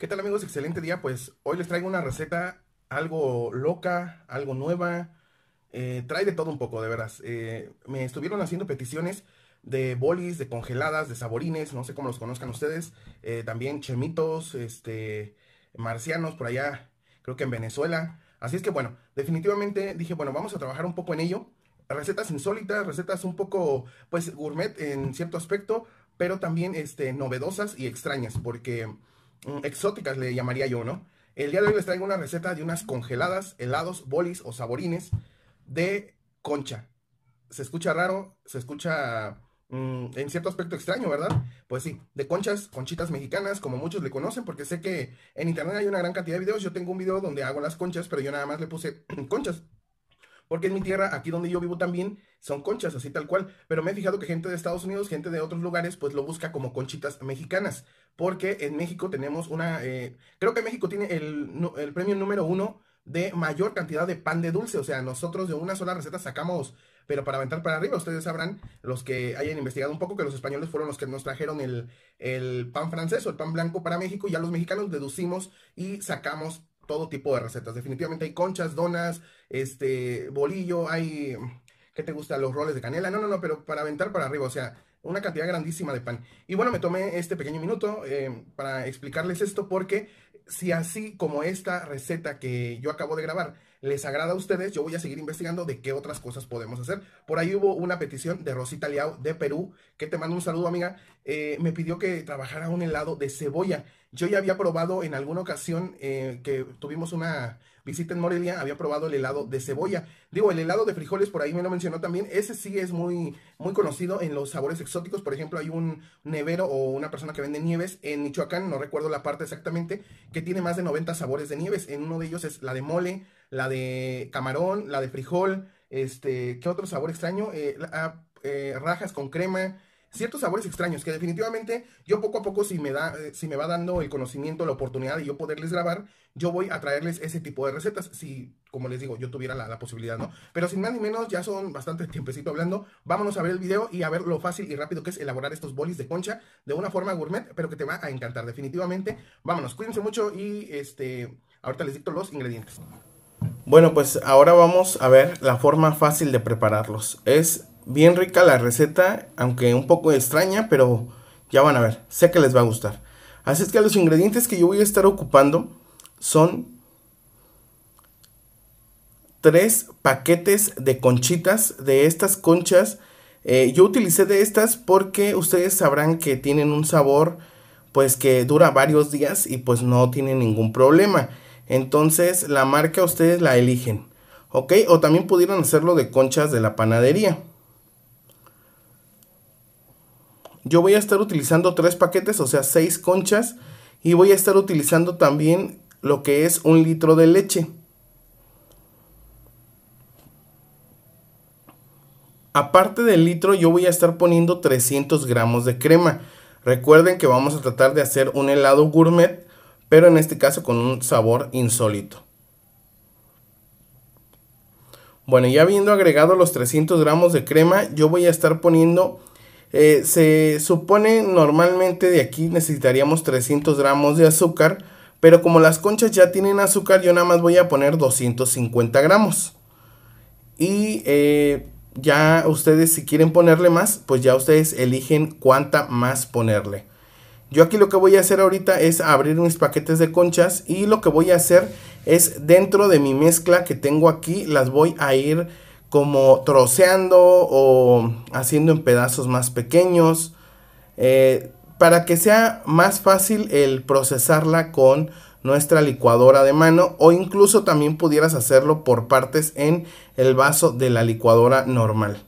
¿Qué tal amigos? Excelente día. Pues hoy les traigo una receta algo loca, algo nueva. Eh, trae de todo un poco, de veras. Eh, me estuvieron haciendo peticiones de bolis, de congeladas, de saborines, no sé cómo los conozcan ustedes. Eh, también chemitos, este, marcianos por allá, creo que en Venezuela. Así es que bueno, definitivamente dije, bueno, vamos a trabajar un poco en ello. Recetas insólitas, recetas un poco, pues, gourmet en cierto aspecto, pero también, este, novedosas y extrañas, porque Mm, exóticas, le llamaría yo, ¿no? El día de hoy les traigo una receta de unas congeladas, helados, bolis o saborines de concha. Se escucha raro, se escucha mm, en cierto aspecto extraño, ¿verdad? Pues sí, de conchas, conchitas mexicanas, como muchos le conocen, porque sé que en internet hay una gran cantidad de videos. Yo tengo un video donde hago las conchas, pero yo nada más le puse conchas porque en mi tierra, aquí donde yo vivo también, son conchas, así tal cual. Pero me he fijado que gente de Estados Unidos, gente de otros lugares, pues lo busca como conchitas mexicanas. Porque en México tenemos una... Eh, creo que México tiene el, premio número uno de mayor cantidad de pan de dulce. O sea, nosotros de una sola receta sacamos, pero para aventar para arriba, ustedes sabrán, los que hayan investigado un poco, que los españoles fueron los que nos trajeron el, el pan francés o el pan blanco para México, y ya los mexicanos deducimos y sacamos todo tipo de recetas. Definitivamente hay conchas, donas, este, bolillo, hay, ¿qué te gusta? Los roles de canela. No, no, no, pero para aventar para arriba, o sea, una cantidad grandísima de pan. Y bueno, me tomé este pequeño minuto eh, para explicarles esto porque si así como esta receta que yo acabo de grabar les agrada a ustedes, yo voy a seguir investigando de qué otras cosas podemos hacer. Por ahí hubo una petición de Rosita Liao de Perú, que te mando un saludo amiga, eh, me pidió que trabajara un helado de cebolla. Yo ya había probado en alguna ocasión eh, que tuvimos una visita en Morelia, había probado el helado de cebolla. Digo, el helado de frijoles, por ahí me lo mencionó también. Ese sí es muy, muy conocido en los sabores exóticos. Por ejemplo, hay un nevero o una persona que vende nieves en Michoacán, no recuerdo la parte exactamente, que tiene más de 90 sabores de nieves. En uno de ellos es la de mole, la de camarón, la de frijol, este, ¿qué otro sabor extraño? Eh, ah, eh, rajas con crema ciertos sabores extraños que definitivamente yo poco a poco si me da eh, si me va dando el conocimiento, la oportunidad de yo poderles grabar, yo voy a traerles ese tipo de recetas si como les digo, yo tuviera la, posibilidad, ¿no? Pero sin más ni menos, ya son bastante tiempecito hablando. Vámonos a ver el video y a ver lo fácil y rápido que es elaborar estos bolis de concha de una forma gourmet, pero que te va a encantar definitivamente. Vámonos, cuídense mucho y este ahorita les dicto los ingredientes. Bueno, pues ahora vamos a ver la forma fácil de prepararlos. Es bien rica la receta, aunque un poco extraña, pero ya van a ver, sé que les va a gustar. Así es que los ingredientes que yo voy a estar ocupando son tres paquetes de conchitas, de estas conchas. Eh, yo utilicé de estas porque ustedes sabrán que tienen un sabor pues que dura varios días y pues no tienen ningún problema. Entonces la marca ustedes la eligen. ¿Ok? O también pudieran hacerlo de conchas de la panadería. yo voy a estar utilizando tres paquetes, o sea, seis conchas. Y voy a estar utilizando también lo que es un litro de leche. Aparte del litro, yo voy a estar poniendo 300 gramos de crema. Recuerden que vamos a tratar de hacer un helado gourmet, pero en este caso con un sabor insólito. Bueno, ya habiendo agregado los 300 gramos de crema, yo voy a estar poniendo eh, se supone normalmente de aquí necesitaríamos 300 gramos de azúcar, pero como las conchas ya tienen azúcar, yo nada más voy a poner 250 gramos. Y eh, ya ustedes si quieren ponerle más, pues ya ustedes eligen cuánta más ponerle. Yo aquí lo que voy a hacer ahorita es abrir mis paquetes de conchas y lo que voy a hacer es dentro de mi mezcla que tengo aquí, las voy a ir como troceando o haciendo en pedazos más pequeños, eh, para que sea más fácil el procesarla con nuestra licuadora de mano o incluso también pudieras hacerlo por partes en el vaso de la licuadora normal.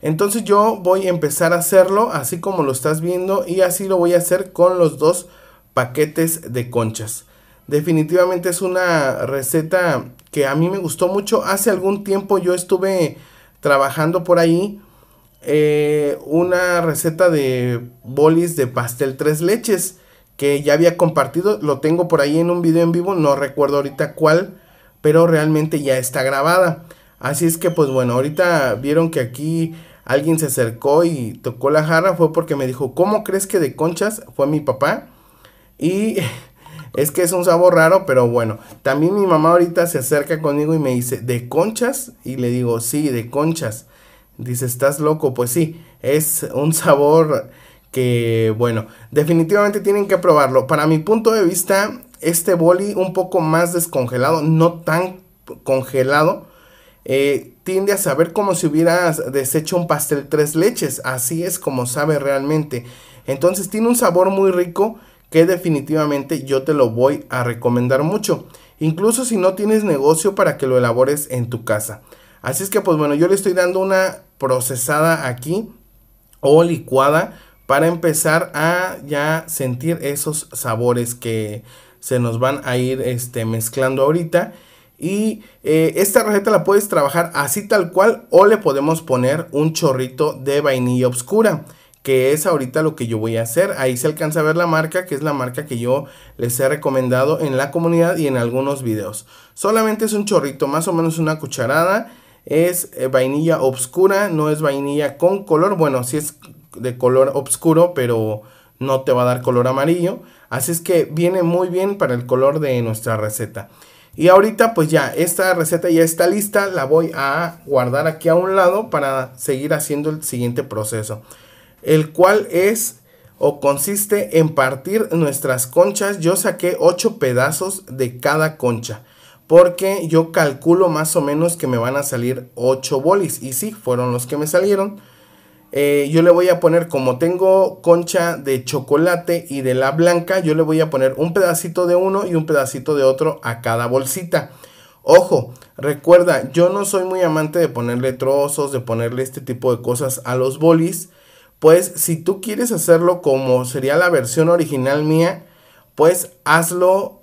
Entonces yo voy a empezar a hacerlo así como lo estás viendo y así lo voy a hacer con los dos paquetes de conchas. Definitivamente es una receta que a mí me gustó mucho. Hace algún tiempo yo estuve trabajando por ahí eh, una receta de bolis de pastel tres leches que ya había compartido. Lo tengo por ahí en un video en vivo, no recuerdo ahorita cuál, pero realmente ya está grabada. Así es que pues bueno, ahorita vieron que aquí alguien se acercó y tocó la jarra, fue porque me dijo, ¿cómo crees que de conchas? Fue mi papá. Y Es que es un sabor raro, pero bueno. También mi mamá ahorita se acerca conmigo y me dice, ¿de conchas? Y le digo, sí, de conchas. Dice, ¿estás loco? Pues sí, es un sabor que, bueno, definitivamente tienen que probarlo. Para mi punto de vista, este boli un poco más descongelado, no tan congelado, eh, tiende a saber como si hubieras deshecho un pastel tres leches. Así es como sabe realmente. Entonces tiene un sabor muy rico que definitivamente yo te lo voy a recomendar mucho. Incluso si no tienes negocio para que lo elabores en tu casa. Así es que pues bueno, yo le estoy dando una procesada aquí o licuada para empezar a ya sentir esos sabores que se nos van a ir este, mezclando ahorita. Y eh, esta receta la puedes trabajar así tal cual o le podemos poner un chorrito de vainilla oscura que es ahorita lo que yo voy a hacer. Ahí se alcanza a ver la marca, que es la marca que yo les he recomendado en la comunidad y en algunos videos. Solamente es un chorrito, más o menos una cucharada. Es eh, vainilla oscura, no es vainilla con color. Bueno, si es de color oscuro, pero no te va a dar color amarillo. Así es que viene muy bien para el color de nuestra receta. Y ahorita pues ya, esta receta ya está lista, la voy a guardar aquí a un lado para seguir haciendo el siguiente proceso el cual es o consiste en partir nuestras conchas. Yo saqué 8 pedazos de cada concha. Porque yo calculo más o menos que me van a salir 8 bolis. Y sí, fueron los que me salieron. Eh, yo le voy a poner, como tengo concha de chocolate y de la blanca, yo le voy a poner un pedacito de uno y un pedacito de otro a cada bolsita. Ojo, recuerda, yo no soy muy amante de ponerle trozos, de ponerle este tipo de cosas a los bolis pues si tú quieres hacerlo como sería la versión original mía, pues hazlo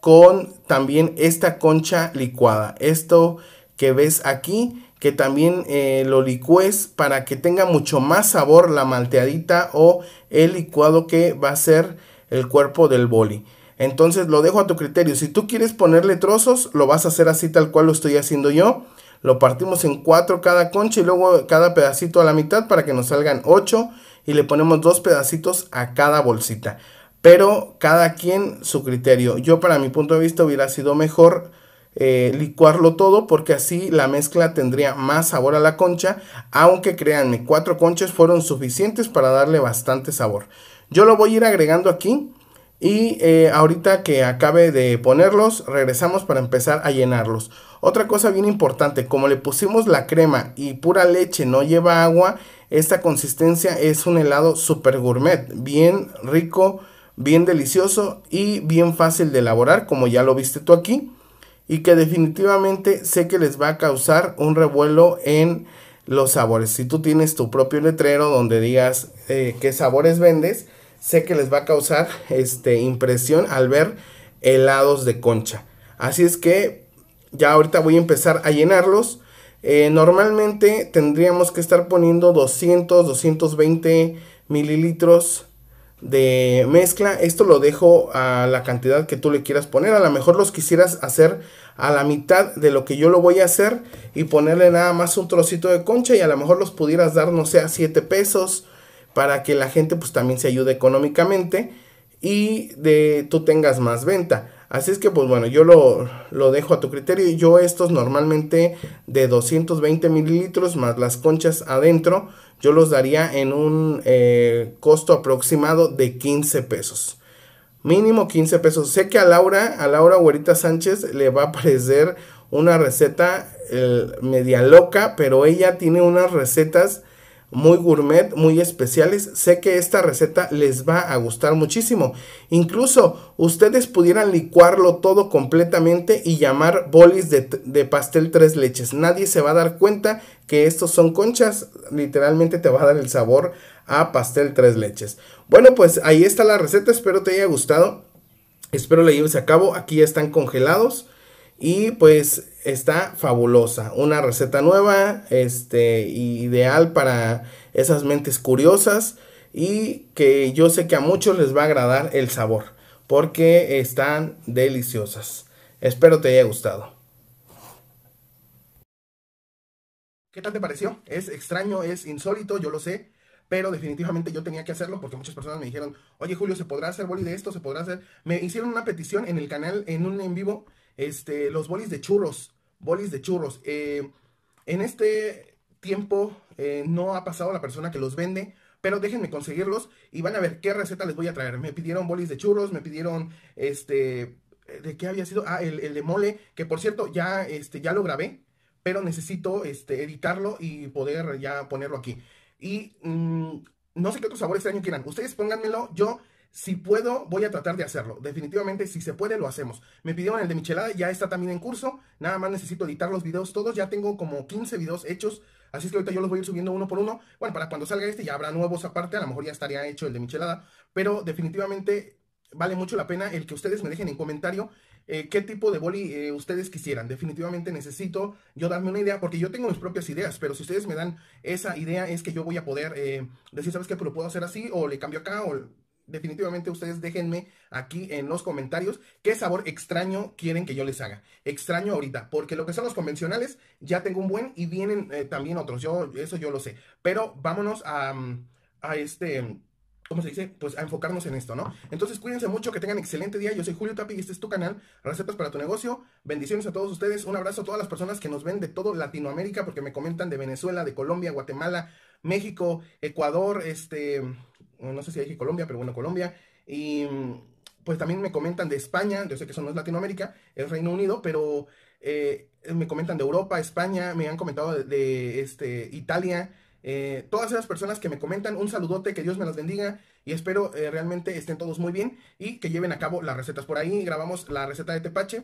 con también esta concha licuada. Esto que ves aquí, que también eh, lo licúes para que tenga mucho más sabor la malteadita o el licuado que va a ser el cuerpo del boli. Entonces lo dejo a tu criterio. Si tú quieres ponerle trozos, lo vas a hacer así tal cual lo estoy haciendo yo. Lo partimos en cuatro cada concha y luego cada pedacito a la mitad para que nos salgan ocho y le ponemos dos pedacitos a cada bolsita. Pero cada quien su criterio. Yo para mi punto de vista hubiera sido mejor eh, licuarlo todo porque así la mezcla tendría más sabor a la concha, aunque créanme, cuatro conchas fueron suficientes para darle bastante sabor. Yo lo voy a ir agregando aquí y eh, ahorita que acabe de ponerlos, regresamos para empezar a llenarlos. Otra cosa bien importante, como le pusimos la crema y pura leche no lleva agua, esta consistencia es un helado super gourmet, bien rico, bien delicioso y bien fácil de elaborar, como ya lo viste tú aquí. Y que definitivamente sé que les va a causar un revuelo en los sabores. Si tú tienes tu propio letrero donde digas eh, qué sabores vendes, sé que les va a causar este, impresión al ver helados de concha. Así es que ya ahorita voy a empezar a llenarlos. Eh, normalmente tendríamos que estar poniendo 200, 220 mililitros de mezcla. Esto lo dejo a la cantidad que tú le quieras poner. A lo mejor los quisieras hacer a la mitad de lo que yo lo voy a hacer y ponerle nada más un trocito de concha y a lo mejor los pudieras dar, no sé, a 7 pesos para que la gente pues también se ayude económicamente y de tú tengas más venta. Así es que pues bueno, yo lo, dejo a tu criterio. Yo estos normalmente de 220 mililitros más las conchas adentro, yo los daría en un eh, costo aproximado de 15 pesos. Mínimo 15 pesos. Sé que a Laura, a Laura Guerita Sánchez le va a parecer una receta eh, media loca, pero ella tiene unas recetas muy gourmet, muy especiales. Sé que esta receta les va a gustar muchísimo. Incluso ustedes pudieran licuarlo todo completamente y llamar bolis de, pastel tres leches. Nadie se va a dar cuenta que estos son conchas. Literalmente te va a dar el sabor a pastel tres leches. Bueno, pues ahí está la receta. Espero te haya gustado. Espero la lleves a cabo. Aquí ya están congelados. Y pues está fabulosa. Una receta nueva, este, ideal para esas mentes curiosas y que yo sé que a muchos les va a agradar el sabor porque están deliciosas. Espero te haya gustado. ¿Qué tal te pareció? Es extraño, es insólito, yo lo sé, pero definitivamente yo tenía que hacerlo porque muchas personas me dijeron, oye Julio, ¿se podrá hacer boli de esto? ¿Se podrá hacer? Me hicieron una petición en el canal, en un en vivo, este, los bolis de churros, bolis de churros. Eh, en este tiempo eh, no ha pasado la persona que los vende, pero déjenme conseguirlos y van a ver qué receta les voy a traer. Me pidieron bolis de churros, me pidieron este de qué había sido, ah, el, de mole, que por cierto ya este ya lo grabé, pero necesito este editarlo y poder ya ponerlo aquí. Y mm, no sé qué otros sabores este año quieran. Ustedes pónganmelo, yo si puedo, voy a tratar de hacerlo. Definitivamente, si se puede, lo hacemos. Me pidieron el de Michelada, ya está también en curso. Nada más necesito editar los videos todos. Ya tengo como 15 videos hechos. Así es que ahorita yo los voy a ir subiendo uno por uno. Bueno, para cuando salga este ya habrá nuevos aparte. A lo mejor ya estaría hecho el de Michelada. Pero definitivamente vale mucho la pena el que ustedes me dejen en comentario eh, qué tipo de boli eh, ustedes quisieran. Definitivamente necesito yo darme una idea, porque yo tengo mis propias ideas, pero si ustedes me dan esa idea es que yo voy a poder eh, decir, ¿sabes qué? Pero pues puedo hacer así, o le cambio acá, o definitivamente ustedes déjenme aquí en los comentarios qué sabor extraño quieren que yo les haga. Extraño ahorita, porque lo que son los convencionales ya tengo un buen y vienen eh, también otros. Yo eso yo lo sé, pero vámonos a, mm, a este ¿Cómo se dice? Pues a enfocarnos en esto, ¿no? Entonces cuídense mucho, que tengan excelente día. Yo soy Julio Tapi y este es tu canal, Recetas para tu Negocio. Bendiciones a todos ustedes, un abrazo a todas las personas que nos ven de todo Latinoamérica, porque me comentan de Venezuela, de Colombia, Guatemala, México, Ecuador, este, no sé si dije Colombia, pero bueno, Colombia. Y mm, pues también me comentan de España, yo sé que eso no es Latinoamérica, es Reino Unido, pero eh, me comentan de Europa, España, me han comentado de, este, Italia. Eh, todas esas personas que me comentan, un saludote, que Dios me las bendiga y espero eh, realmente estén todos muy bien y que lleven a cabo las recetas. Por ahí grabamos la receta de tepache,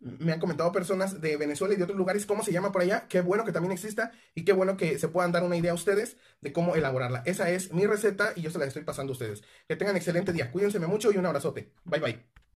me han comentado personas de Venezuela y de otros lugares cómo se llama por allá. Qué bueno que también exista y qué bueno que se puedan dar una idea a ustedes de cómo elaborarla. Esa es mi receta y yo se la estoy pasando a ustedes. Que tengan excelente día. Cuídense mucho y un abrazote. Bye bye.